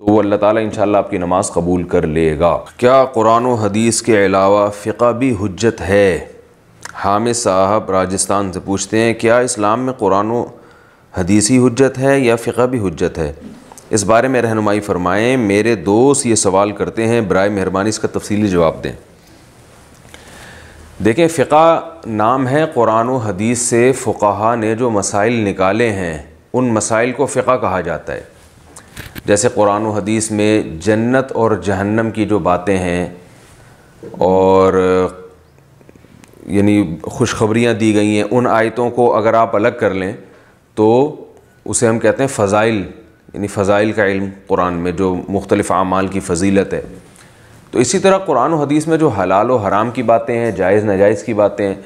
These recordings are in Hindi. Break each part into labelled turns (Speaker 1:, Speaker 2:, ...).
Speaker 1: तो वो अल्लाह ताला इंशाल्लाह आपकी नमाज़ कबूल कर लेगा क्या कुरान हदीस के अलावा फ़िका भी हजत है हामिद साहब राजस्थान से पूछते हैं क्या इस्लाम में कुरान हदीसी हजत है या फ़िका भी हजत है इस बारे में रहनुमाई फरमाएँ मेरे दोस्त ये सवाल करते हैं बर मेहरबानी इसका तफसीली जवाब दें देखें फ़िका नाम है कुरान हदीस से फ़ुकाहा ने जो मसाइल निकाले हैं उन मसाइल को फ़िका कहा जाता है जैसे कुरान हदीस में जन्नत और जहन्नम की जो बातें हैं और यानी खुशखबरियाँ दी गई हैं उन आयतों को अगर आप अलग कर लें तो उसे हम कहते हैं फ़ज़ाइल यानी फ़ज़ाइल का इल्म कुरान में जो मुख्तलिफ़ अमाल की फजीलत है तो इसी तरह कुरान हदीस में जो हलाल और हराम की बातें हैं जायज़ नाजायज़ की बातें हैं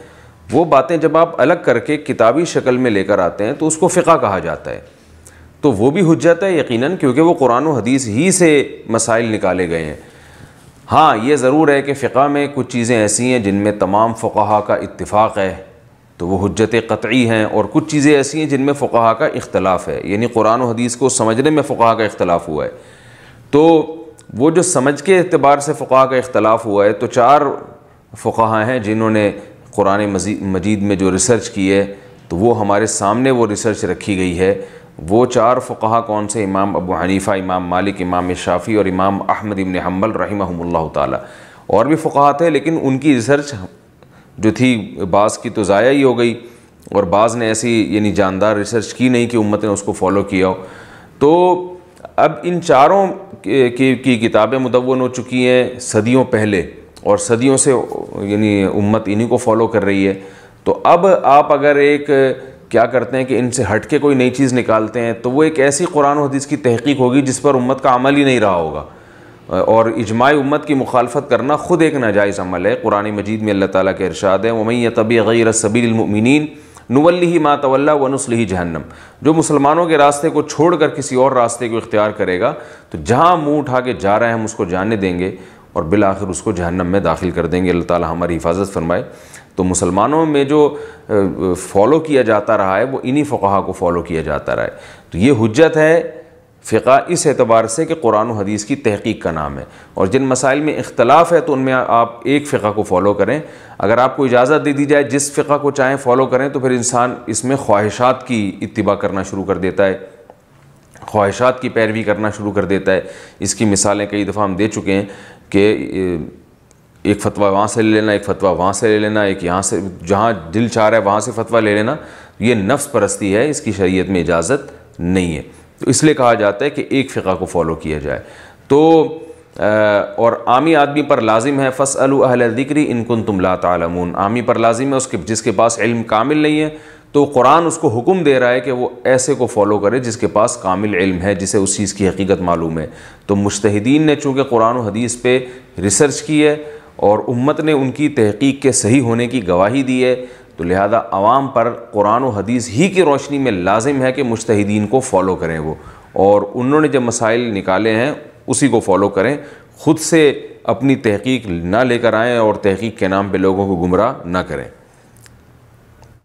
Speaker 1: वो बातें जब आप अलग करके किताबी शक्ल में लेकर आते हैं तो उसको फ़िका कहा जाता है तो वो भी हजत है यकीनन क्योंकि वो कुरान हदीस ही से मसाइल निकाले गए हैं हाँ ये ज़रूर है कि फ़िका में कुछ चीज़ें ऐसी हैं जिनमें तमाम फ़ुकाहा का इतफ़ाक़ है तो वो हजत कतई हैं और कुछ चीज़ें ऐसी हैं जिनमें फ़ुकाहा का इख्तलाफ है यानी कुरान हदीस को समझने में फ़ुकाहा का इख्तलाफ हुआ है तो वो जो समझ के अतबार से फ़ुकाहा का इख्तलाफ हुआ है तो चार फ़ुकाहा हैं जिन्होंने कुरान मजीद में जो रिसर्च की है तो वो हमारे सामने वो रिसर्च रखी गई है वो चार फ़ुका कौन से इमाम अबू हनीफ़ा इमाम मालिक इमाम शाफ़ी और इमाम अहमद इबन हम्बल रही और भी फ़ुका थे लेकिन उनकी रिसर्च जो थी बाज़ की तो ज़ाया ही हो गई और बाज़ ने ऐसी यानी जानदार रिसर्च की नहीं कि उम्मत ने उसको फॉलो किया हो तो अब इन चारों की, की, की किताबें मुदवन हो चुकी हैं सदियों पहले और सदियों से यानी उम्मत इन्हीं को फॉलो कर रही है तो अब आप अगर एक क्या करते हैं कि इनसे हट के कोई नई चीज़ निकालते हैं तो वो एक ऐसी कुरान हदीस की तहकीक होगी जिस पर उम्मत का अमल ही नहीं रहा होगा और इजमाई उम्मत की मुखालफत करना ख़ुद एक नाजायज़ अमल है कुरान मजीद में अल्लाह ताला के इरशाद है वमैय तबी गैर सबीलमिन ही मातवल्ला ही जहन्नम जो मुसलमानों के रास्ते को छोड़कर किसी और रास्ते को इख्तियार करेगा तो जहाँ मुँह उठा के जा रहे हैं हम उसको जाने देंगे और बिल आखिर उसको जहन्नम में दाखिल कर देंगे अल्लाह ताली हमारी हिफाजत फरमाए तो मुसलमानों में जो फॉलो किया जाता रहा है वो इन्हीं फ़कहा को फॉलो किया जाता रहा है तो ये हजत है फ़िका इस एतबार से कि कुरान हदीस की तहकीक का नाम है और जिन मसाइल में इख्तलाफ है तो उनमें आप एक फ़िका को फॉलो करें अगर आपको इजाज़त दे दी जाए जिस फ़िका को चाहें फॉलो करें तो फिर इंसान इसमें ख्वाहिशात की इतबा करना शुरू कर देता है ख्वाहिशात की पैरवी करना शुरू कर देता है इसकी मिसालें कई दफ़ा हम दे चुके हैं कि एक फतवा वहाँ से ले लेना एक फतवा वहाँ से ले लेना एक यहाँ से जहाँ दिल चाह रहा है वहाँ से फतवा ले लेना ये नफ्स परस्ती है इसकी शरीयत में इजाज़त नहीं है तो इसलिए कहा जाता है कि एक फ़िका को फॉलो किया जाए तो आ, और आमी आदमी पर लाजिम है फ़स अहल दिक्री इनकुन तुम ला तमून आमी पर लाजिम है उसके जिसके पास इल्म कामिल नहीं है तो कुरान उसको हुक्म दे रहा है कि वो ऐसे को फॉलो करे जिसके पास कामिल इल्म है जिसे उस चीज़ की हकीकत मालूम है तो मुश्तिन ने चूँकि कुरान हदीस पे रिसर्च की है और उम्मत ने उनकी तहकीक के सही होने की गवाही दी है तो लिहाजा आवाम पर कुरान हदीस ही की रोशनी में लाजिम है कि मुश्तिन को फॉलो करें वो और उन्होंने जब मसाइल निकाले हैं उसी को फॉलो करें ख़ुद से अपनी तहकीक ना लेकर आएँ और तहकीक के नाम पर लोगों को गुमराह ना करें